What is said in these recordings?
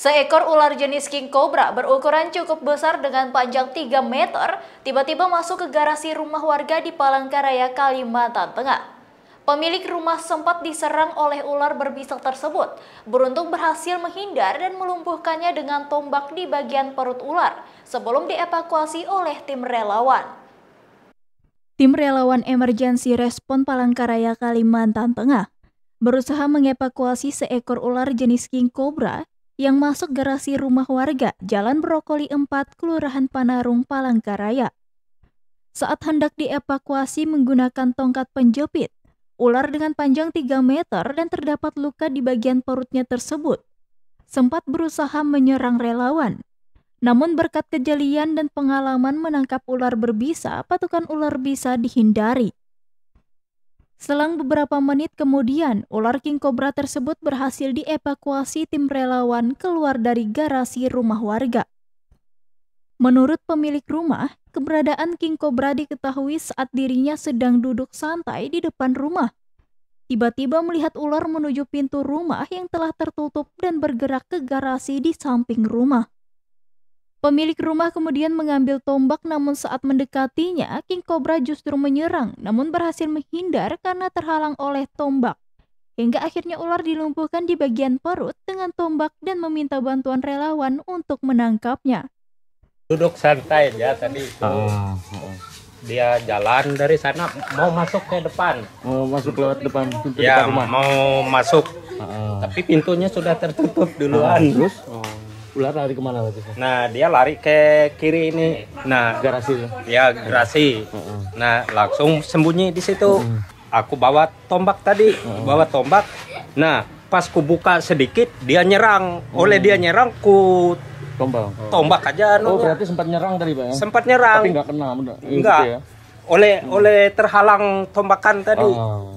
Seekor ular jenis King Cobra berukuran cukup besar dengan panjang 3 meter tiba-tiba masuk ke garasi rumah warga di Palangkaraya, Kalimantan Tengah. Pemilik rumah sempat diserang oleh ular berbisa tersebut. Beruntung berhasil menghindar dan melumpuhkannya dengan tombak di bagian perut ular sebelum dievakuasi oleh tim relawan. Tim relawan emergensi respon Palangkaraya, Kalimantan Tengah berusaha mengevakuasi seekor ular jenis King Cobra yang masuk garasi rumah warga Jalan Brokoli 4, Kelurahan Panarung, Palangkaraya. Saat hendak dievakuasi menggunakan tongkat penjepit, ular dengan panjang 3 meter dan terdapat luka di bagian perutnya tersebut, sempat berusaha menyerang relawan. Namun berkat kejelian dan pengalaman menangkap ular berbisa, patukan ular bisa dihindari. Selang beberapa menit kemudian, ular king cobra tersebut berhasil dievakuasi tim relawan keluar dari garasi rumah warga. Menurut pemilik rumah, keberadaan king cobra diketahui saat dirinya sedang duduk santai di depan rumah. Tiba-tiba melihat ular menuju pintu rumah yang telah tertutup dan bergerak ke garasi di samping rumah. Pemilik rumah kemudian mengambil tombak namun saat mendekatinya, King Cobra justru menyerang namun berhasil menghindar karena terhalang oleh tombak. Hingga akhirnya ular dilumpuhkan di bagian perut dengan tombak dan meminta bantuan relawan untuk menangkapnya. Duduk santai ya tadi itu. Ah, ah. Dia jalan dari sana mau masuk ke depan. Mau oh, masuk lewat iya, depan pintu ya, depan rumah. mau masuk. Ah, ah. Tapi pintunya sudah tertutup duluan. Ah, terus? Oh ular lari kemana lagi? Nah dia lari ke kiri ini. Nah garasi. Ya garasi. Nah langsung sembunyi di situ. Aku bawa tombak tadi, bawa tombak. Nah pas ku buka sedikit dia nyerang. Oleh mm. dia nyerang ku tombak. Tombak aja. Oh anu. berarti sempat nyerang tadi pak? Ya? Sempat nyerang. Tapi nggak kena. Nggak. Iya, gitu ya. Oleh mm. oleh terhalang tombakan tadi. Oh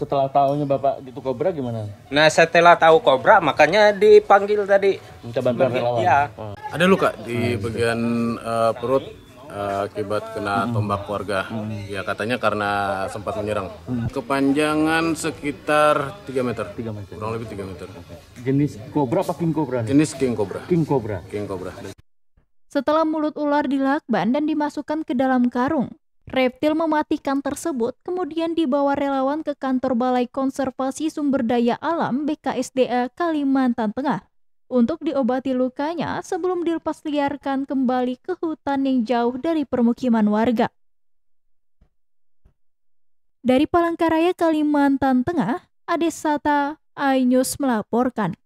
setelah tahunya bapak gitu kobra gimana? Nah setelah tahu kobra makanya dipanggil tadi. Minta bantuan relawan. Ya. Oh. Ada luka di bagian uh, perut eh, akibat kena hmm. tombak keluarga. Hmm. Ya katanya karena sempat menyerang. Hmm. Kepanjangan sekitar 3 meter. 3 meter. Kurang lebih 3 meter. Okay. Jenis kobra apa king kobra? Nih? Jenis king kobra. King kobra. King kobra. Setelah mulut ular dilakban dan dimasukkan ke dalam karung, Reptil mematikan tersebut kemudian dibawa relawan ke kantor Balai Konservasi Sumber Daya Alam BKSDA Kalimantan Tengah untuk diobati lukanya sebelum dilepas kembali ke hutan yang jauh dari permukiman warga. Dari Palangkaraya, Kalimantan Tengah, Adesata Ainyus melaporkan.